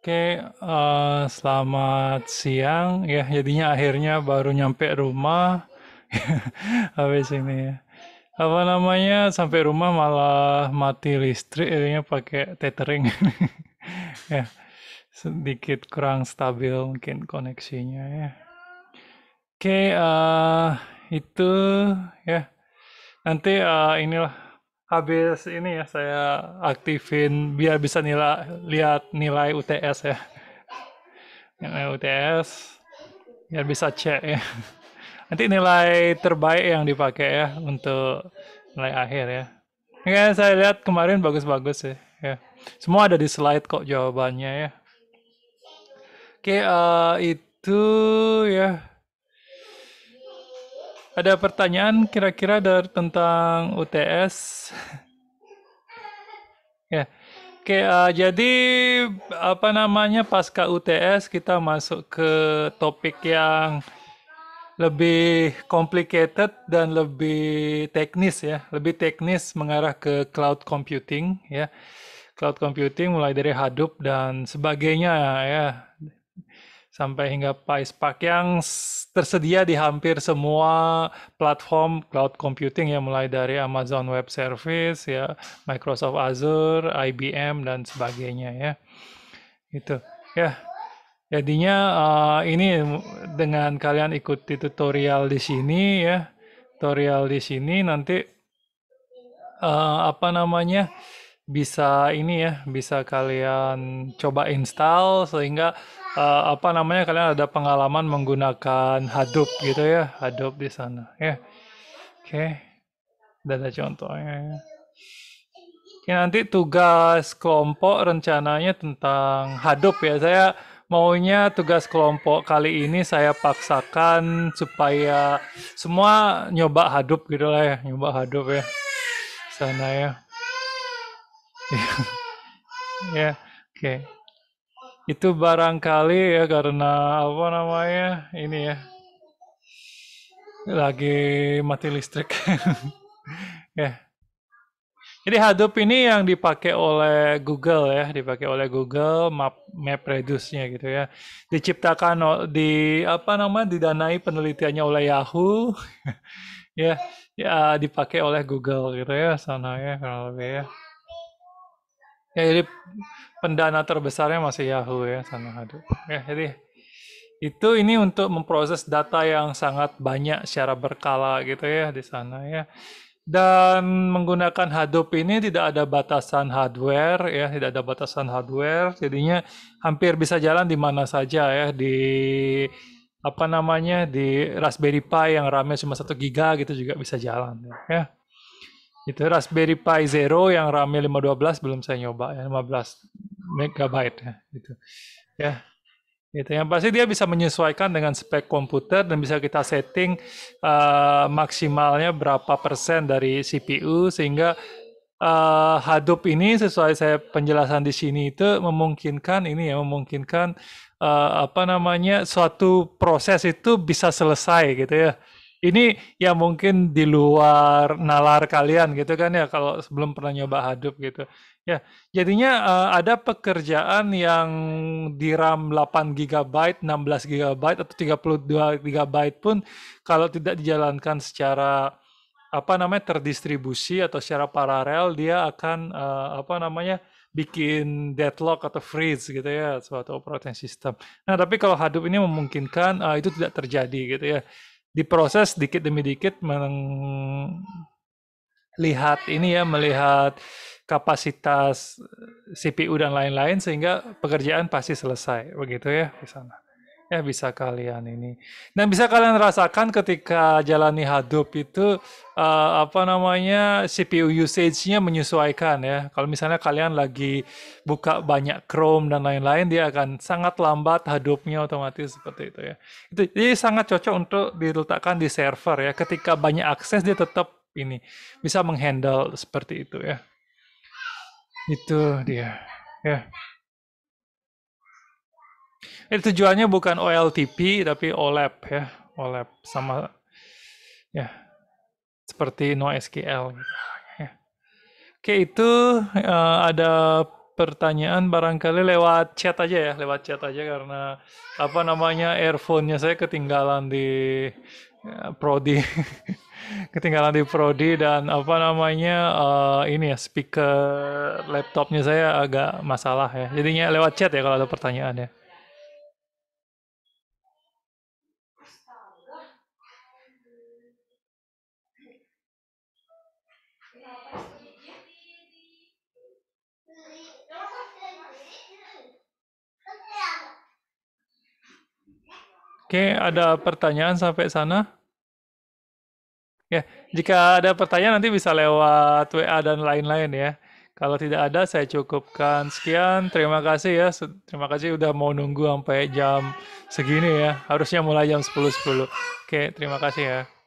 Oke, uh, selamat siang. Ya, jadinya akhirnya baru nyampe rumah. Habis ini ya. Apa namanya, sampai rumah malah mati listrik, jadinya pakai tethering. ya, sedikit kurang stabil mungkin koneksinya ya. Oke, uh, itu ya. Nanti uh, inilah habis ini ya saya aktifin biar bisa nila, lihat nilai UTS ya nilai UTS biar bisa cek ya nanti nilai terbaik yang dipakai ya untuk nilai akhir ya ini kan saya lihat kemarin bagus-bagus ya. ya semua ada di slide kok jawabannya ya oke uh, itu ya ada pertanyaan kira-kira dari tentang UTS? ya. Oke, uh, jadi apa namanya pasca UTS kita masuk ke topik yang lebih complicated dan lebih teknis ya, lebih teknis mengarah ke cloud computing ya. Cloud computing mulai dari Hadoop dan sebagainya ya sampai hingga PySpark yang tersedia di hampir semua platform cloud computing ya mulai dari Amazon Web Service ya Microsoft Azure, IBM dan sebagainya ya. Itu. Ya. Jadinya uh, ini dengan kalian ikuti tutorial di sini ya. Tutorial di sini nanti uh, apa namanya? bisa ini ya bisa kalian coba install sehingga uh, apa namanya kalian ada pengalaman menggunakan Hadoop gitu ya Hadoop di sana ya yeah. oke okay. ada contohnya ya. nanti tugas kelompok rencananya tentang Hadoop ya saya maunya tugas kelompok kali ini saya paksakan supaya semua nyoba Hadoop gitu lah ya nyoba Hadoop ya sana ya Iya. ya, oke. Okay. Itu barangkali ya karena apa namanya ini ya lagi mati listrik. ya. Jadi Hadoop ini yang dipakai oleh Google ya, dipakai oleh Google Map map reduce nya gitu ya. Diciptakan di apa nama didanai penelitiannya oleh Yahoo. ya, ya dipakai oleh Google gitu ya sana ya kalau lebih ya ya jadi pendana terbesarnya masih Yahoo ya sana Hadoop ya jadi itu ini untuk memproses data yang sangat banyak secara berkala gitu ya di sana ya dan menggunakan Hadoop ini tidak ada batasan hardware ya tidak ada batasan hardware jadinya hampir bisa jalan di mana saja ya di apa namanya di Raspberry Pi yang RAM-nya cuma satu giga gitu juga bisa jalan ya itu Raspberry Pi Zero yang RAM-nya 512 belum saya nyoba ya 15 megabyte ya gitu. Ya. itu Yang pasti dia bisa menyesuaikan dengan spek komputer dan bisa kita setting uh, maksimalnya berapa persen dari CPU sehingga uh, Hadoop ini sesuai saya penjelasan di sini itu memungkinkan ini ya memungkinkan uh, apa namanya suatu proses itu bisa selesai gitu ya ini ya mungkin di luar nalar kalian gitu kan ya kalau sebelum pernah nyoba hadup gitu. Ya, jadinya uh, ada pekerjaan yang di RAM 8 GB, 16 GB atau 32 GB pun kalau tidak dijalankan secara apa namanya terdistribusi atau secara paralel dia akan uh, apa namanya bikin deadlock atau freeze gitu ya suatu operating system. Nah, tapi kalau Hadoop ini memungkinkan uh, itu tidak terjadi gitu ya diproses dikit demi dikit melihat ini ya melihat kapasitas CPU dan lain-lain sehingga pekerjaan pasti selesai begitu ya di sana ya bisa kalian ini. Nah bisa kalian rasakan ketika jalani Hadoop itu uh, apa namanya CPU usage-nya menyesuaikan ya. Kalau misalnya kalian lagi buka banyak Chrome dan lain-lain, dia akan sangat lambat hadupnya otomatis seperti itu ya. Itu jadi sangat cocok untuk diletakkan di server ya. Ketika banyak akses dia tetap ini bisa menghandle seperti itu ya. Itu dia ya. Ini eh, tujuannya bukan OLTP tapi OLAP e ya, OLAP e sama ya seperti NoSQL. Gitu. Ya. Oke itu uh, ada pertanyaan barangkali lewat chat aja ya, lewat chat aja karena apa namanya earphone-nya saya ketinggalan di ya, prodi, ketinggalan di prodi dan apa namanya uh, ini ya speaker laptopnya saya agak masalah ya. Jadinya lewat chat ya kalau ada pertanyaan ya. Oke, ada pertanyaan sampai sana? Ya, jika ada pertanyaan nanti bisa lewat WA dan lain-lain ya. Kalau tidak ada, saya cukupkan sekian. Terima kasih ya. Terima kasih udah mau nunggu sampai jam segini ya. Harusnya mulai jam 10.10. .10. Oke, terima kasih ya.